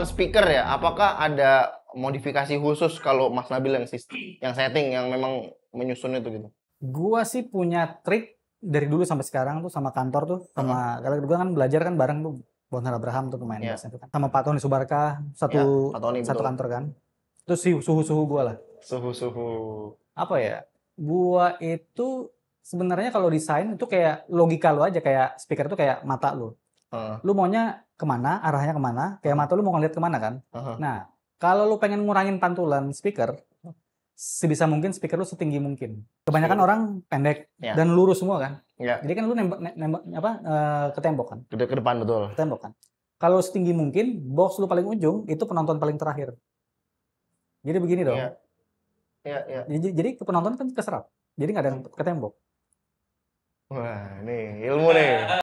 speaker ya, apakah ada modifikasi khusus kalau Mas Nabil yang sistem, yang setting yang memang menyusun itu gitu? Gua sih punya trik dari dulu sampai sekarang tuh sama kantor tuh sama hmm. kalau gue kan belajar kan bareng tuh Bonar Abraham tuh pemain yeah. Iya. itu kan. Sama Pak Tony Subarka satu yeah, Tony, satu betul. kantor kan. Terus suhu-suhu gua lah. Suhu-suhu apa ya? Gua itu sebenarnya kalau desain itu kayak logika lo aja kayak speaker tuh kayak mata lo. Uh. Lu maunya kemana arahnya kemana kayak mata lu mau ngeliat kemana kan uh-huh. nah kalau lu pengen ngurangin pantulan speaker sebisa mungkin speaker lu setinggi mungkin kebanyakan Sini. orang pendek ya. dan lurus semua kan ya. jadi kan lu nembak nembak apa e, ke tembok kan ke, ke depan betul ke tembok kan kalau setinggi mungkin box lu paling ujung itu penonton paling terakhir jadi begini dong ya. Ya, ya. jadi jadi ke penonton kan keserap jadi nggak ada yang ke tembok wah ini ilmu nih